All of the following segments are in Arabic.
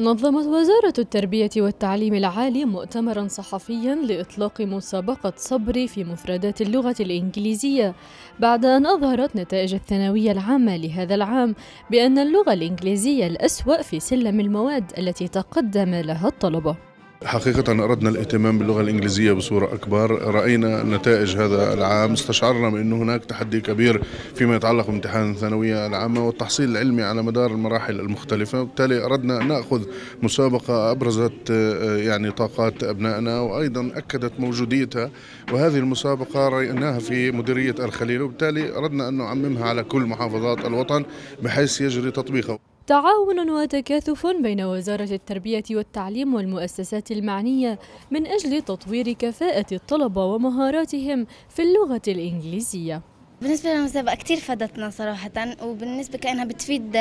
نظمت وزارة التربية والتعليم العالي مؤتمرا صحفيا لإطلاق مسابقة صبري في مفردات اللغة الإنجليزية بعد أن أظهرت نتائج الثانوية العامة لهذا العام بأن اللغة الإنجليزية الأسوأ في سلم المواد التي تقدم لها الطلبة حقيقة أردنا الاهتمام باللغة الإنجليزية بصورة أكبر رأينا نتائج هذا العام استشعرنا بأن هناك تحدي كبير فيما يتعلق بامتحان الثانوية العامة والتحصيل العلمي على مدار المراحل المختلفة وبالتالي أردنا أن نأخذ مسابقة أبرزت آه، يعني طاقات أبنائنا وأيضا أكدت موجوديتها وهذه المسابقة رأيناها في مديرية الخليل وبالتالي أردنا أن نعممها على كل محافظات الوطن بحيث يجري تطبيقها تعاون وتكاثف بين وزارة التربية والتعليم والمؤسسات المعنية من أجل تطوير كفاءة الطلبة ومهاراتهم في اللغة الإنجليزية بالنسبة للمسابقة كتير فادتنا صراحة وبالنسبة كأنها بتفيد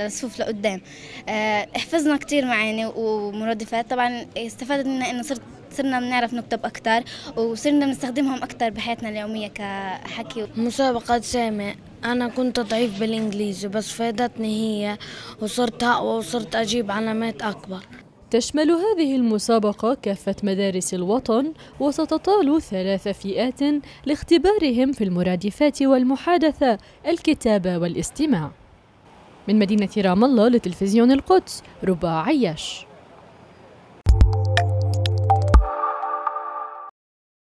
للصفوف لقدام آه، حفظنا كتير معاني ومرادفات طبعا استفادت منها إنه صرت صرنا بنعرف نكتب أكثر وصرنا بنستخدمهم أكثر بحياتنا اليومية كحكي مسابقة سامة أنا كنت ضعيف بالإنجليزي بس فادتني هي وصرت أقوى وصرت أجيب علامات أكبر تشمل هذه المسابقة كافة مدارس الوطن وستطال ثلاث فئات لاختبارهم في المرادفات والمحادثة الكتابة والاستماع من مدينة رام الله لتلفزيون القدس رباع عياش